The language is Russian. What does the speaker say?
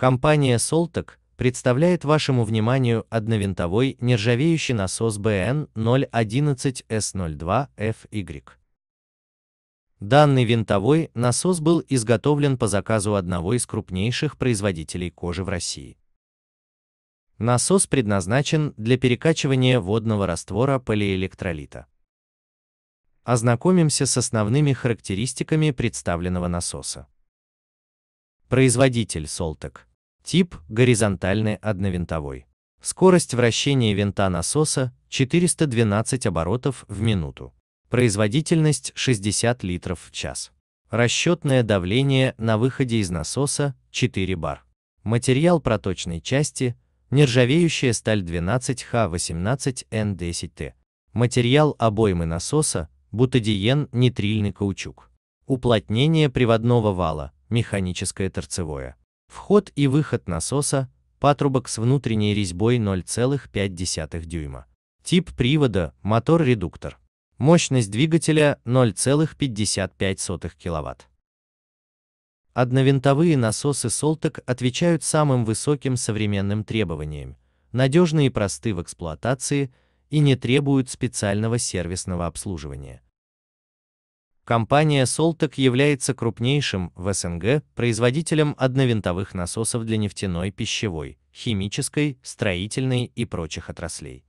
Компания Солтек представляет вашему вниманию одновинтовой нержавеющий насос BN 011S02FY. Данный винтовой насос был изготовлен по заказу одного из крупнейших производителей кожи в России. Насос предназначен для перекачивания водного раствора полиэлектролита. Ознакомимся с основными характеристиками представленного насоса. Производитель Soltec Тип – горизонтальный одновинтовой. Скорость вращения винта насоса – 412 оборотов в минуту. Производительность – 60 литров в час. Расчетное давление на выходе из насоса – 4 бар. Материал проточной части – нержавеющая сталь 12Х18Н10Т. Материал обоймы насоса – бутадиен нитрильный каучук. Уплотнение приводного вала – механическое торцевое. Вход и выход насоса, патрубок с внутренней резьбой 0,5 дюйма. Тип привода – мотор-редуктор. Мощность двигателя 0,55 кВт. Одновинтовые насосы Soltec отвечают самым высоким современным требованиям, надежны и просты в эксплуатации и не требуют специального сервисного обслуживания. Компания Soltec является крупнейшим в СНГ производителем одновинтовых насосов для нефтяной, пищевой, химической, строительной и прочих отраслей.